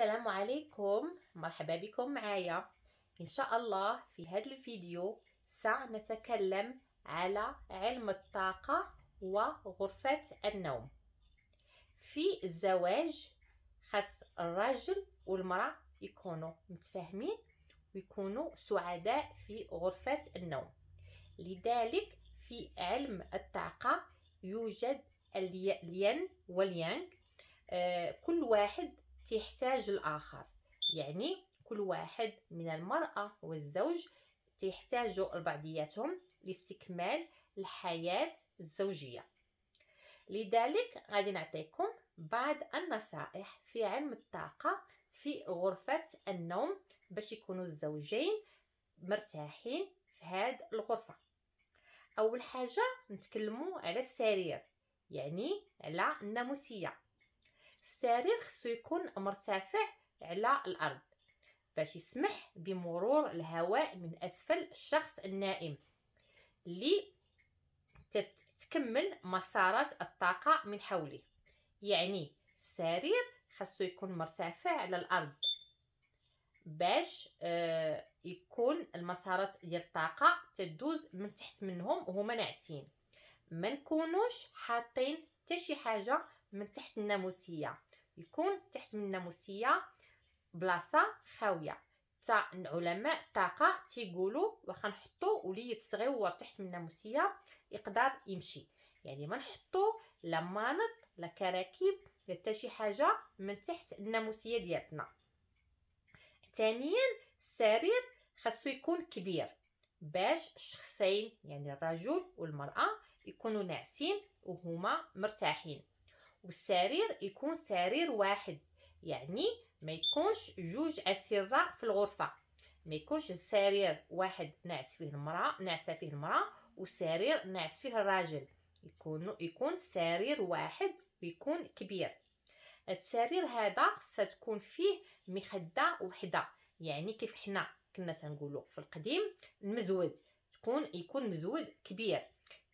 السلام عليكم مرحبا بكم معايا إن شاء الله في هذا الفيديو سنتكلم على علم الطاقة وغرفة النوم في الزواج خاص الرجل والمرأة يكونوا متفاهمين ويكونوا سعداء في غرفة النوم لذلك في علم الطاقة يوجد الين واليانغ آه، كل واحد تحتاج الآخر يعني كل واحد من المرأة والزوج تحتاج لبعضياتهم لاستكمال الحياة الزوجية لذلك غادي نعطيكم بعض النصائح في علم الطاقة في غرفة النوم باش يكونوا الزوجين مرتاحين في هاد الغرفة أول حاجة نتكلموا على السرير يعني على الناموسية السرير خصو يكون مرتفع على الارض باش يسمح بمرور الهواء من اسفل الشخص النائم اللي تتكمل مسارات الطاقة من حوله يعني السرير خصو يكون مرتفع على الارض باش آه يكون المسارات ديال الطاقه تدوز من تحت منهم وهما ناعسين ما نكونوش حاطين حتى شي حاجه من تحت الناموسيه يكون تحت من الناموسيه بلاصه خاويه حتى علماء الطاقه تيقولوا واخا نحطو وليد صغيور تحت من الناموسيه يقدر يمشي يعني ما نحطو لا مانط لا كراكيب لا حتى شي حاجه من تحت الناموسيه ديالتنا ثانيا السرير خاصو يكون كبير باش الشخصين يعني الرجل والمراه يكونوا ناعسين وهما مرتاحين والسرير يكون سرير واحد يعني ما يكونش جوج أسرة في الغرفه ما يكونش السرير واحد نعس فيه المراه نعس فيه المراه والسرير نعس فيه الراجل يكون يكون سرير واحد ويكون كبير السرير هذا ستكون تكون فيه مخده وحده يعني كيف حنا كنا تنقولوا في القديم المزود تكون يكون مزود كبير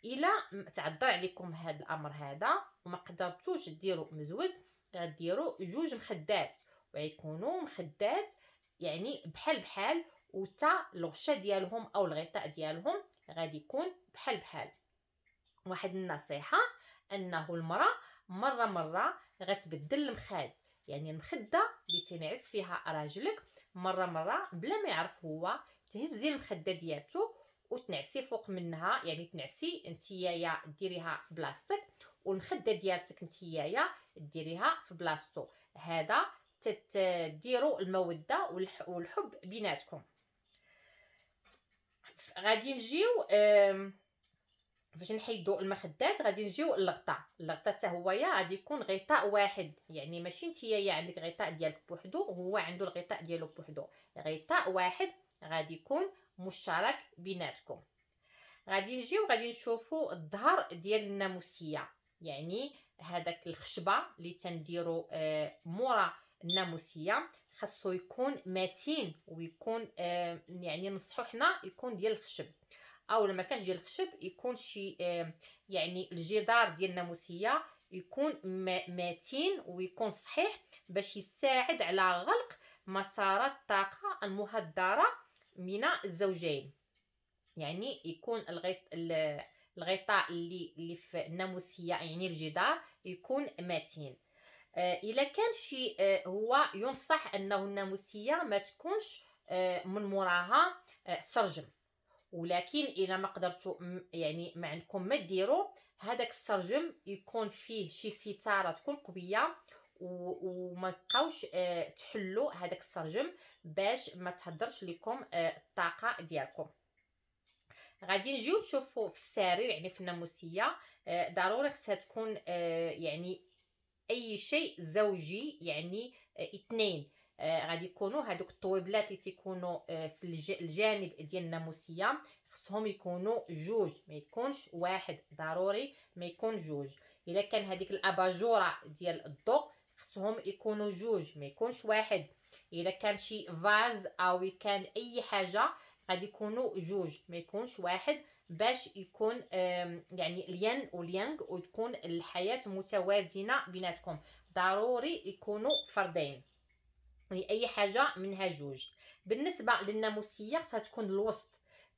الا تعذر عليكم هذا الامر هذا وما قدرتوش ديروا مزود غديروا جوج مخدات ويكونوا مخدات يعني بحال بحال وتا الغشه ديالهم او الغطاء ديالهم غادي يكون بحال بحال واحد النصيحه انه المراه مره مره غتبدل المخاد يعني المخده اللي تنعس فيها راجلك مره مره بلا ما يعرف هو تهزي المخده ديالتو وتنعسي فوق منها يعني تنعسي نتيايا ديريها في بلاستيك والمخده ديالتك نتيايا ديريها في بلاستو هذا تديروا الموده والحب بيناتكم غادي نجيو فاش نحيدو المخدات غادي نجيو للغطاء الغطاء حتى هويا غادي يكون غطاء واحد يعني ماشي نتيايا عندك غطاء ديالك بوحدو هو عنده الغطاء ديالو بوحدو غطاء واحد غادي يكون مشترك بيناتكم غادي نجيو غادي نشوفوا الظهر ديال الناموسيه يعني هذاك الخشبه اللي تنديرو آه، مورا الناموسيه خاصو يكون متين ويكون آه، يعني نصحو حنا يكون ديال الخشب او لما كانش ديال الخشب يكون شي آه، يعني الجدار ديال الناموسيه يكون متين ويكون صحيح باش يساعد على غلق مسارات الطاقه المهدره من الزوجين يعني يكون الغط الغطاء اللي اللي في الناموسيه يعني الجدار يكون متين آه، الا كان شي آه، هو ينصح انه الناموسيه ما تكونش آه، من موراها سرجم ولكن الا ما قدرتو يعني ما عندكم ما ديروا هذاك السرجم يكون فيه شي ستاره تكون قويه وما تبقاوش آه، تحلوا هذاك السرجم باش ما تهدرش لكم آه، الطاقه ديالكم غادي نجيو نشوفوا في السرير يعني في الناموسيه آه، ضروري خصها تكون يعني اي شيء زوجي يعني اثنين غادي يكونوا هذوك الطويبلات اللي تيكونوا في الجانب ديال الناموسيه خصهم يكونوا جوج ما يكونش واحد ضروري ما يكون جوج الا كان هذيك الاباجوره ديال الضوء خصهم يكونوا جوج ما يكونش واحد الا كان شي فاز او كان اي حاجه غادي يكونوا جوج ما يكونش واحد باش يكون يعني اليان واليانغ وتكون الحياه متوازنه بيناتكم ضروري يكونوا فردين اي حاجه منها جوج بالنسبه للناموسيه ستكون الوسط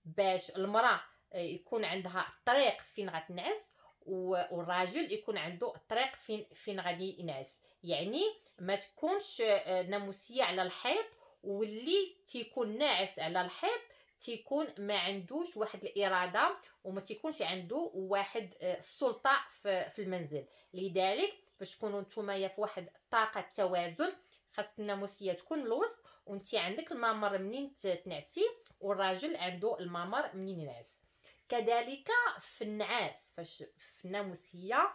باش المراه آه، يكون عندها الطريق فين غتنعس والراجل يكون عنده الطريق فين فين غادي ينعس يعني ما تكونش آه، ناموسيه على الحيط واللي تيكون ناعس على الحيط تيكون ما عندوش واحد الاراده وما تيكونش عنده واحد آه، السلطه في المنزل لذلك باش تكونوا نتوما في واحد طاقه توازن خاص الناموسيه تكون الوسط وانت عندك الممر منين تنعسي والراجل عنده الممر منين ينعس كذلك في النعاس فاش في الناموسيه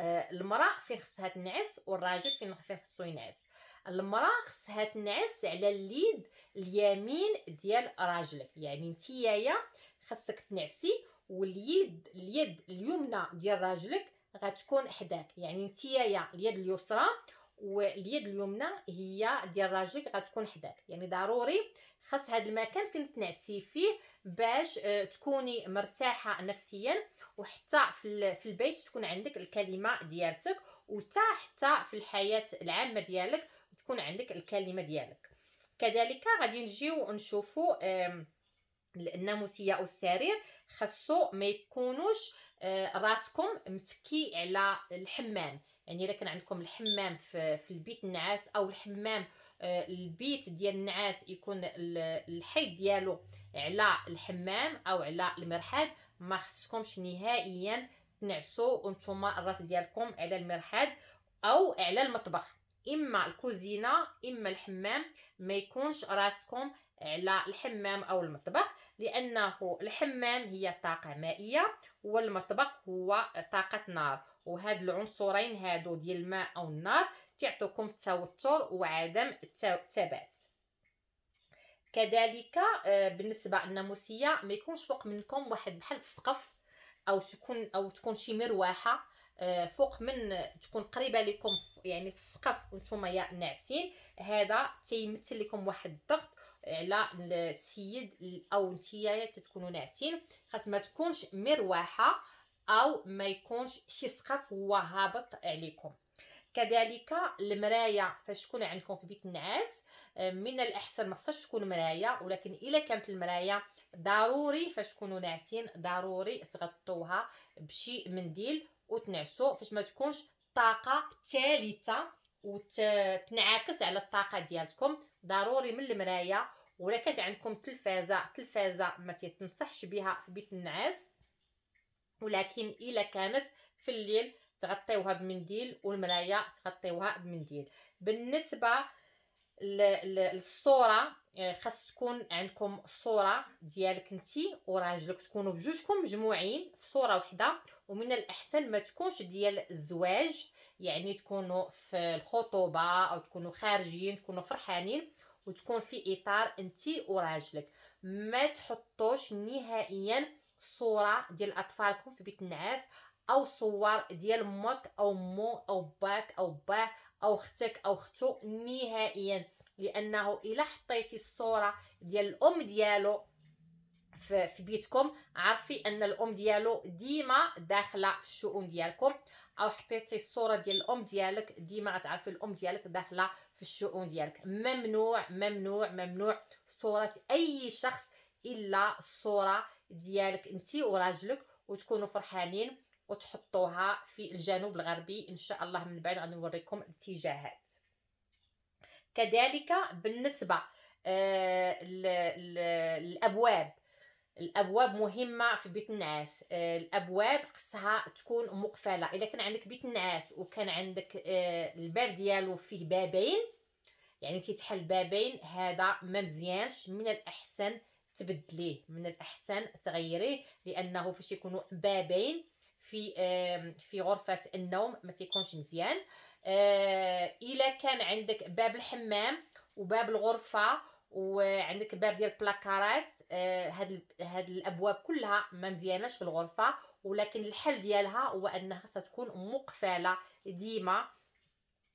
آه، المراه فين خصها تنعس والراجل فين فين خصو ينعس المراه خصها تنعس على اليد اليمين ديال راجلك يعني نتيايا خصك تنعسي واليد اليد اليمنى ديال راجلك غتكون حداك يعني نتيايا اليد اليسرى واليد اليمنى هي ديال راجلك غتكون حداك يعني ضروري خاص هذا المكان فين تنعسي فيه باش آه، تكوني مرتاحه نفسيا وحتى في البيت تكون عندك الكلمه ديالتك وتا حتى في الحياه العامه ديالك تكون عندك الكلمه ديالك كذلك غادي نجيو نشوفوا الناموسيه او السرير خاصو ما يكونوش آه، راسكم متكي على الحمام يعني الا كان عندكم الحمام في البيت النعاس او الحمام آه، البيت ديال النعاس يكون الحيط ديالو على الحمام او على المرحاض ما خصكمش نهائيا تنعسوا وانتم الراس ديالكم على المرحاض او على المطبخ اما الكوزينه اما الحمام ما يكونش راسكم على الحمام أو المطبخ لأنه الحمام هي طاقة مائية والمطبخ هو طاقة نار وهاد العنصرين هادو ديال الماء أو النار تعطوكم التوتر وعدم الثبات كذلك آه، بالنسبه للناموسيه ما يكونش فوق منكم واحد بحال السقف او تكون او تكون شي مروحه آه، فوق من تكون قريبه لكم يعني في السقف وانتم ناعسين هذا تيمثل لكم واحد الضغط على السيد او نتيا تتكونوا ناعسين خاص ما تكونش مرواحه او ما يكونش شي سقف هو هابط عليكم كذلك المرايا فاش تكون عندكم في بيت النعاس آه، من الاحسن ما خصهاش تكون مرايا ولكن الا كانت المرايا ضروري فاش تكونوا ناعسين ضروري تغطوها بشي منديل وتنعسوا فاش ما تكونش طاقه ثالثه وتنعكس على الطاقه ديالكم ضروري من المرايه ولا كانت عندكم تلفازه تلفازه ما تنصحش بها في بيت النعاس ولكن الا كانت في الليل تغطيوها بمنديل والمرايه تغطيوها بمنديل بالنسبه للصوره يعني خاص تكون عندكم صوره ديالك انت وراجلك تكونوا بجوجكم مجموعين في صوره واحده ومن الاحسن ما تكونش ديال الزواج يعني تكونوا في الخطوبه او تكونوا خارجين تكونوا فرحانين وتكون في اطار انت وراجلك ما تحطوش نهائيا صوره ديال اطفالكم في بيت النعاس او صور ديال مك او مو او باك او باه او اختك او اختو نهائيا لانه الا حطيتي الصوره ديال الام ديالو في, بيتكم عرفي ان الام ديالو ديما داخله في الشؤون ديالكم او حطيتي الصوره ديال الام ديالك ديما غتعرفي الام ديالك داخله في الشؤون ديالك ممنوع ممنوع ممنوع صوره اي شخص الا الصوره ديالك انت وراجلك وتكونوا فرحانين وتحطوها في الجنوب الغربي ان شاء الله من بعد غنوريكم الاتجاهات كذلك بالنسبه آه الابواب الابواب مهمه في بيت النعاس آه، الابواب خصها تكون مقفله الا كان عندك بيت النعاس وكان عندك آه، الباب ديالو فيه بابين يعني تيتحل بابين هذا ما مزيانش من الاحسن تبدليه من الاحسن تغيريه لانه فاش يكونوا بابين في في غرفه النوم ما تيكونش مزيان آه، الا كان عندك باب الحمام وباب الغرفه وعندك باب ديال البلاكارات آه، هاد هاد الابواب كلها ما مزياناش في الغرفه ولكن الحل ديالها هو انها ستكون مقفله ديما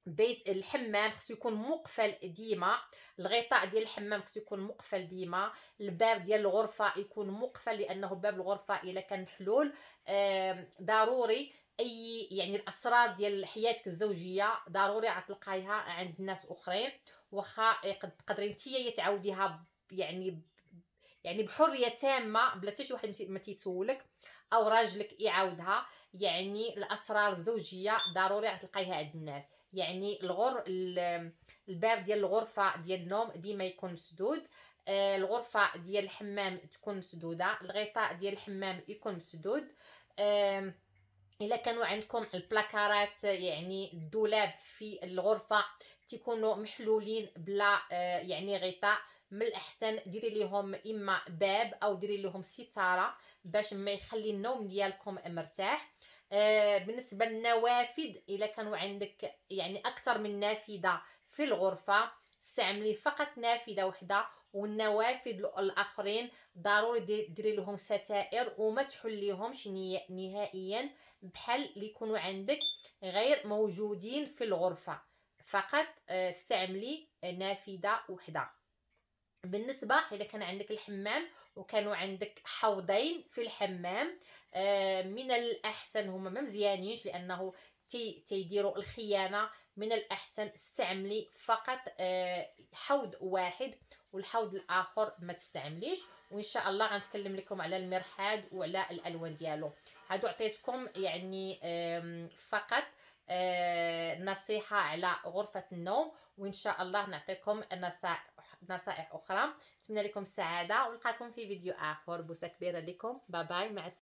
بيت الحمام خصو يكون مقفل ديما الغطاء ديال الحمام خصو يكون مقفل ديما الباب ديال الغرفه يكون مقفل لانه باب الغرفه الا كان محلول ضروري اي يعني الاسرار ديال حياتك الزوجيه ضروري غتلقايها عند ناس اخرين واخا تقدري نتيا تعاوديها يعني يعني بحريه تامه بلا حتى شي واحد ما تيسولك او راجلك يعاودها يعني الاسرار الزوجيه ضروري غتلقايها عند الناس يعني الغر الباب ديال الغرفه ديال النوم ديما يكون مسدود آه، الغرفه ديال الحمام تكون مسدوده الغطاء ديال الحمام يكون مسدود الا كانوا عندكم البلاكارات يعني الدولاب في الغرفه تيكونوا محلولين بلا آه، يعني غطاء من الاحسن ديري ليهم اما باب او ديري ليهم ستاره باش ما يخلي النوم ديالكم مرتاح آه، بالنسبه للنوافذ الا كانوا عندك يعني اكثر من نافذه في الغرفه استعملي فقط نافذه وحده والنوافذ الاخرين ضروري ديري لهم ستائر وما تحليهمش نهائيا بحال اللي يكونوا عندك غير موجودين في الغرفه فقط آه، استعملي آه، نافذه وحده بالنسبه الى كان عندك الحمام وكانوا عندك حوضين في الحمام آه، من الاحسن هما ما مزيانينش لانه تيديروا الخيانه من الاحسن استعملي فقط حوض واحد والحوض الاخر ما تستعمليش وان شاء الله غنتكلم لكم على المرحاض وعلى الالوان ديالو هادو عطيتكم يعني فقط آه، نصيحة على غرفة النوم وإن شاء الله نعطيكم نصائح أخرى نتمنى لكم السعادة ونلقاكم في فيديو آخر بوسة كبيرة لكم باي باي مع السلامة